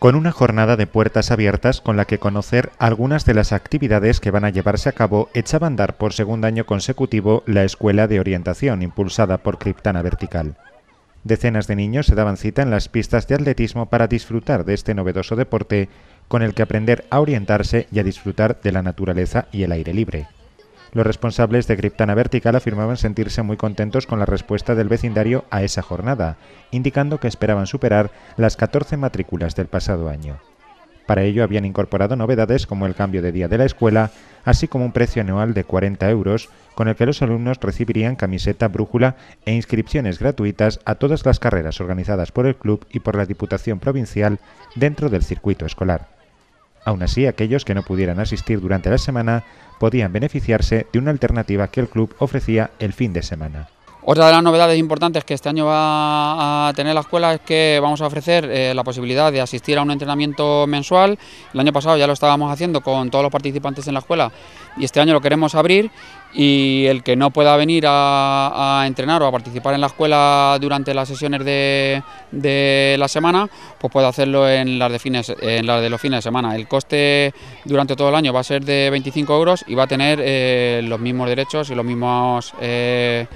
con una jornada de puertas abiertas con la que conocer algunas de las actividades que van a llevarse a cabo, echaba a andar por segundo año consecutivo la Escuela de Orientación impulsada por Criptana Vertical. Decenas de niños se daban cita en las pistas de atletismo para disfrutar de este novedoso deporte con el que aprender a orientarse y a disfrutar de la naturaleza y el aire libre. Los responsables de Criptana Vertical afirmaban sentirse muy contentos con la respuesta del vecindario a esa jornada, indicando que esperaban superar las 14 matrículas del pasado año. Para ello habían incorporado novedades como el cambio de día de la escuela, así como un precio anual de 40 euros, con el que los alumnos recibirían camiseta, brújula e inscripciones gratuitas a todas las carreras organizadas por el club y por la Diputación Provincial dentro del circuito escolar. Aún así, aquellos que no pudieran asistir durante la semana podían beneficiarse de una alternativa que el club ofrecía el fin de semana. Otra de las novedades importantes que este año va a tener la escuela es que vamos a ofrecer eh, la posibilidad de asistir a un entrenamiento mensual. El año pasado ya lo estábamos haciendo con todos los participantes en la escuela y este año lo queremos abrir y el que no pueda venir a, entrenar o a participar en la escuela durante las sesiones de, la semana, pues puede hacerlo en las, de los fines de semana. El coste durante todo el año va a ser de 25 euros y va a tener eh, los mismos derechos y los mismos... Eh,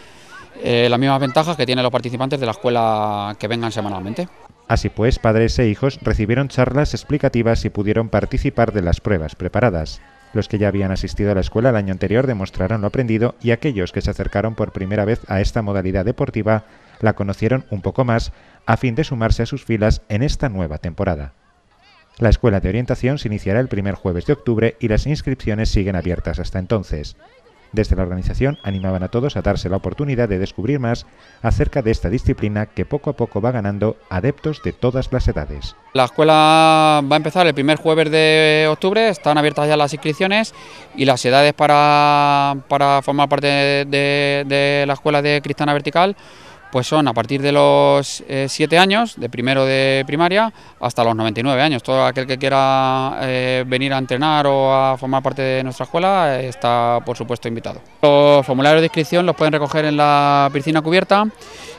la eh, las mismas ventajas que tienen los participantes de la escuela que vengan semanalmente. Así pues, padres e hijos recibieron charlas explicativas y pudieron participar de las pruebas preparadas. Los que ya habían asistido a la escuela el año anterior demostraron lo aprendido y aquellos que se acercaron por primera vez a esta modalidad deportiva la conocieron un poco más a fin de sumarse a sus filas en esta nueva temporada. La escuela de orientación se iniciará el primer jueves de octubre y las inscripciones siguen abiertas hasta entonces. Desde la organización animaban a todos a darse la oportunidad de descubrir más acerca de esta disciplina que poco a poco va ganando adeptos de todas las edades. La escuela va a empezar el primer jueves de octubre, están abiertas ya las inscripciones y las edades para, para formar parte de, de la escuela de Cristana Vertical pues son a partir de los 7 eh, años, de primero de primaria, hasta los 99 años. Todo aquel que quiera eh, venir a entrenar o a formar parte de nuestra escuela eh, está, por supuesto, invitado. Los formularios de inscripción los pueden recoger en la piscina cubierta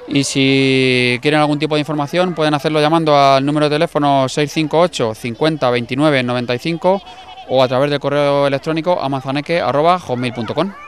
y si quieren algún tipo de información pueden hacerlo llamando al número de teléfono 658 50 29 95 o a través del correo electrónico amazaneque.com.